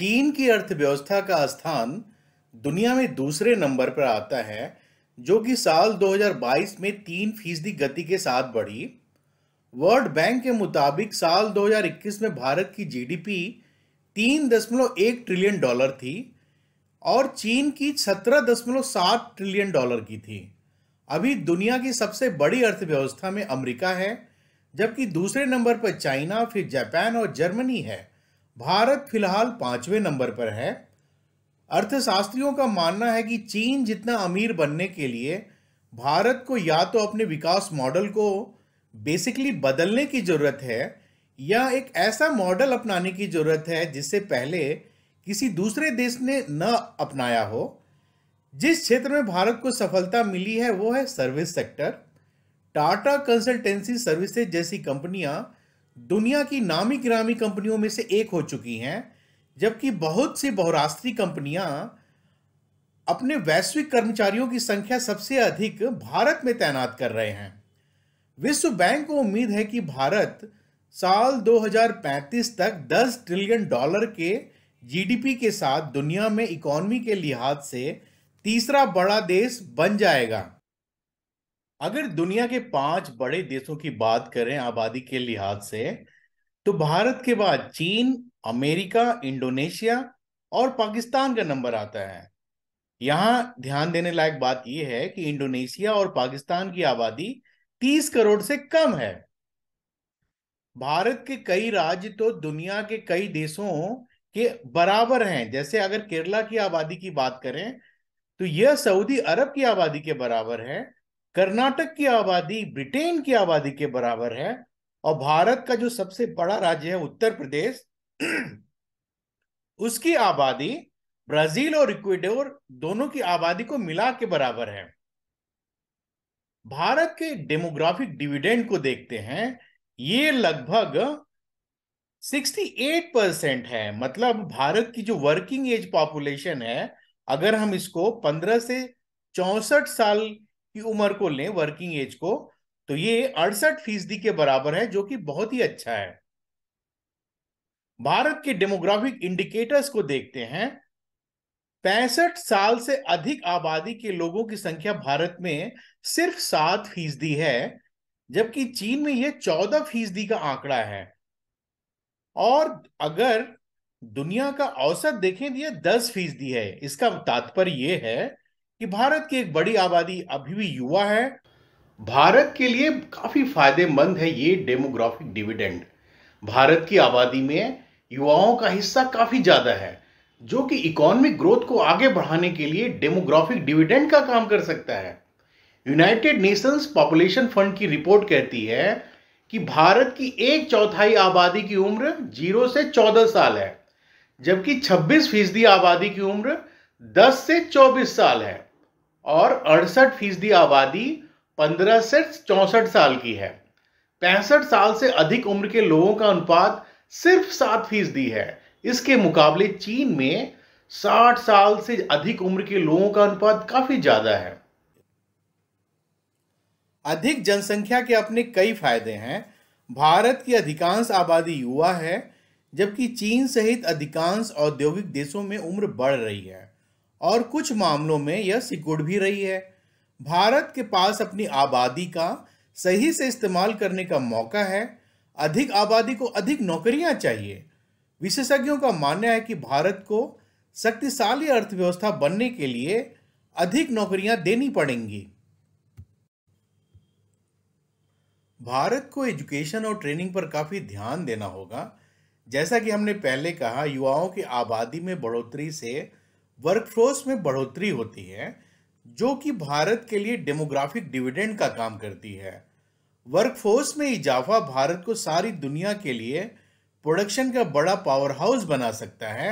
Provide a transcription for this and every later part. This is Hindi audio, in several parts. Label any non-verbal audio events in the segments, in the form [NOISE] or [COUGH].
चीन की अर्थव्यवस्था का स्थान दुनिया में दूसरे नंबर पर आता है जो कि साल 2022 में तीन फीसदी गति के साथ बढ़ी वर्ल्ड बैंक के मुताबिक साल 2021 में भारत की जीडीपी तीन दशमलव एक ट्रिलियन डॉलर थी और चीन की सत्रह दशमलव सात ट्रिलियन डॉलर की थी अभी दुनिया की सबसे बड़ी अर्थव्यवस्था में अमेरिका है जबकि दूसरे नंबर पर चाइना फिर जापान और जर्मनी है भारत फिलहाल पांचवें नंबर पर है अर्थशास्त्रियों का मानना है कि चीन जितना अमीर बनने के लिए भारत को या तो अपने विकास मॉडल को बेसिकली बदलने की ज़रूरत है या एक ऐसा मॉडल अपनाने की ज़रूरत है जिससे पहले किसी दूसरे देश ने न अपनाया हो जिस क्षेत्र में भारत को सफलता मिली है वो है service sector Tata consultancy services जैसी कंपनियां दुनिया की नामी ग्रामी कंपनियों में से एक हो चुकी हैं जबकि बहुत सी बहुराष्ट्रीय कंपनियां अपने वैश्विक कर्मचारियों की संख्या सबसे अधिक भारत में तैनात कर रहे हैं विश्व बैंक को उम्मीद है कि भारत साल 2035 तक 10 ट्रिलियन डॉलर के जीडीपी के साथ दुनिया में इकोनॉमी के लिहाज से तीसरा बड़ा देश बन जाएगा अगर दुनिया के पांच बड़े देशों की बात करें आबादी के लिहाज से तो भारत के बाद चीन अमेरिका इंडोनेशिया और पाकिस्तान का नंबर आता है यहाँ ध्यान देने लायक बात यह है कि इंडोनेशिया और पाकिस्तान की आबादी 30 करोड़ से कम है भारत के कई राज्य तो दुनिया के कई देशों के बराबर हैं जैसे अगर केरला की आबादी की बात करें तो यह सऊदी अरब की आबादी के बराबर है कर्नाटक की आबादी ब्रिटेन की आबादी के बराबर है और भारत का जो सबसे बड़ा राज्य है उत्तर प्रदेश [CLEARS THROAT] उसकी आबादी ब्राजील और इक्वेडोर दोनों की आबादी को मिला के बराबर है भारत के डेमोग्राफिक डिविडेंड को देखते हैं ये लगभग 68 परसेंट है मतलब भारत की जो वर्किंग एज पॉपुलेशन है अगर हम इसको 15 से चौसठ साल की उम्र को लें वर्किंग एज को तो ये अड़सठ फीसदी के बराबर है जो कि बहुत ही अच्छा है भारत के डेमोग्राफिक इंडिकेटर्स को देखते हैं पैंसठ साल से अधिक आबादी के लोगों की संख्या भारत में सिर्फ सात फीसदी है जबकि चीन में यह चौदह फीसदी का आंकड़ा है और अगर दुनिया का औसत देखें तो यह दस फीसदी है इसका तात्पर्य यह है कि भारत की एक बड़ी आबादी अभी भी युवा है भारत के लिए काफी फायदेमंद है ये डेमोग्राफिक डिविडेंड भारत की आबादी में युवाओं का हिस्सा काफी ज्यादा है जो कि इकोनॉमिक ग्रोथ को आगे बढ़ाने के लिए डेमोग्राफिक डिविडेंड का काम कर सकता है यूनाइटेड नेशंस पॉपुलेशन फंड की रिपोर्ट कहती है कि भारत की एक चौथाई आबादी की उम्र जीरो से चौदह साल है जबकि छब्बीस फीसदी आबादी की उम्र दस से चौबीस साल है और अड़सठ फीसदी आबादी 15 से चौंसठ साल की है पैंसठ साल से अधिक उम्र के लोगों का अनुपात सिर्फ सात फीसदी है इसके मुकाबले चीन में 60 साल से अधिक उम्र के लोगों का अनुपात काफी ज्यादा है अधिक जनसंख्या के अपने कई फायदे हैं भारत की अधिकांश आबादी युवा है जबकि चीन सहित अधिकांश औद्योगिक देशों में उम्र बढ़ रही है और कुछ मामलों में यह सिकुड़ भी रही है भारत के पास अपनी आबादी का सही से इस्तेमाल करने का मौका है अधिक आबादी को अधिक नौकरियां चाहिए विशेषज्ञों का मानना है कि भारत को शक्तिशाली अर्थव्यवस्था बनने के लिए अधिक नौकरियां देनी पड़ेंगी भारत को एजुकेशन और ट्रेनिंग पर काफ़ी ध्यान देना होगा जैसा कि हमने पहले कहा युवाओं की आबादी में बढ़ोतरी से वर्कफोर्स में बढ़ोतरी होती है जो कि भारत के लिए डेमोग्राफिक डिविडेंड का काम करती है वर्कफोर्स में इजाफा भारत को सारी दुनिया के लिए प्रोडक्शन का बड़ा पावर हाउस बना सकता है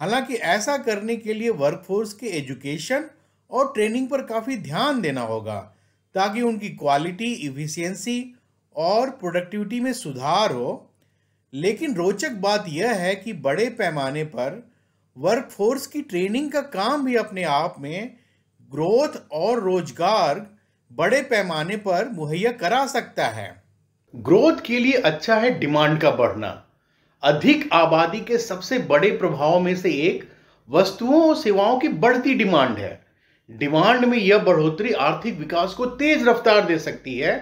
हालांकि ऐसा करने के लिए वर्कफोर्स के एजुकेशन और ट्रेनिंग पर काफ़ी ध्यान देना होगा ताकि उनकी क्वालिटी इफ़िशियंसी और प्रोडक्टिविटी में सुधार हो लेकिन रोचक बात यह है कि बड़े पैमाने पर वर्कफोर्स की ट्रेनिंग का काम भी अपने आप में ग्रोथ और रोजगार बड़े पैमाने पर मुहैया करा सकता है ग्रोथ के लिए अच्छा है डिमांड का बढ़ना अधिक आबादी के सबसे बड़े प्रभाव में से एक वस्तुओं और सेवाओं की बढ़ती डिमांड है डिमांड में यह बढ़ोतरी आर्थिक विकास को तेज रफ्तार दे सकती है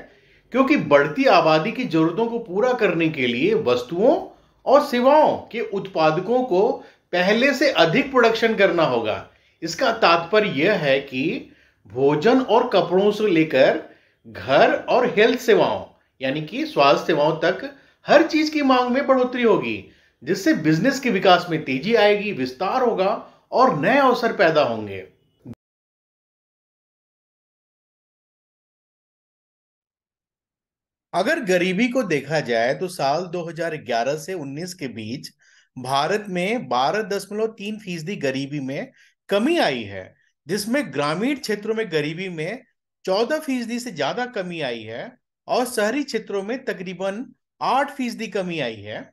क्योंकि बढ़ती आबादी की जरूरतों को पूरा करने के लिए वस्तुओं और सेवाओं के उत्पादकों को पहले से अधिक प्रोडक्शन करना होगा इसका तात्पर्य यह है कि भोजन और कपड़ों से लेकर घर और हेल्थ सेवाओं यानी कि स्वास्थ्य सेवाओं तक हर चीज की मांग में बढ़ोतरी होगी जिससे बिजनेस के विकास में तेजी आएगी विस्तार होगा और नए अवसर पैदा होंगे अगर गरीबी को देखा जाए तो साल 2011 से 19 के बीच भारत में बारह दशमलव तीन फीसदी गरीबी में कमी आई है जिसमें ग्रामीण क्षेत्रों में गरीबी में चौदह फीसदी से ज्यादा कमी आई है और शहरी क्षेत्रों में तकरीबन आठ फीसदी कमी आई है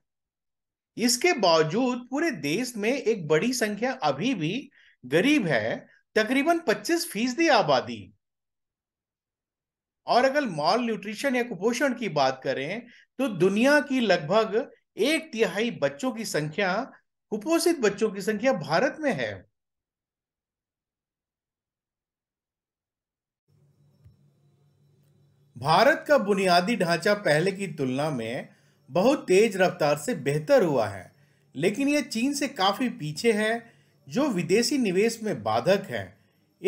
इसके बावजूद पूरे देश में एक बड़ी संख्या अभी भी गरीब है तकरीबन 25 फीसदी आबादी और अगर मॉल न्यूट्रिशन या कुपोषण की बात करें तो दुनिया की लगभग एक तिहाई बच्चों की संख्या कुपोषित बच्चों की संख्या भारत में है भारत का बुनियादी ढांचा पहले की तुलना में बहुत तेज रफ्तार से बेहतर हुआ है लेकिन यह चीन से काफ़ी पीछे है जो विदेशी निवेश में बाधक है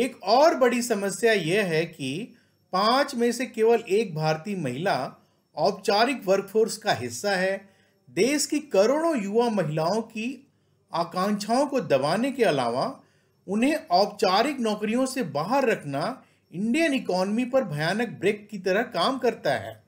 एक और बड़ी समस्या यह है कि पांच में से केवल एक भारतीय महिला औपचारिक वर्कफोर्स का हिस्सा है देश की करोड़ों युवा महिलाओं की आकांक्षाओं को दबाने के अलावा उन्हें औपचारिक नौकरियों से बाहर रखना इंडियन इकॉनमी पर भयानक ब्रेक की तरह काम करता है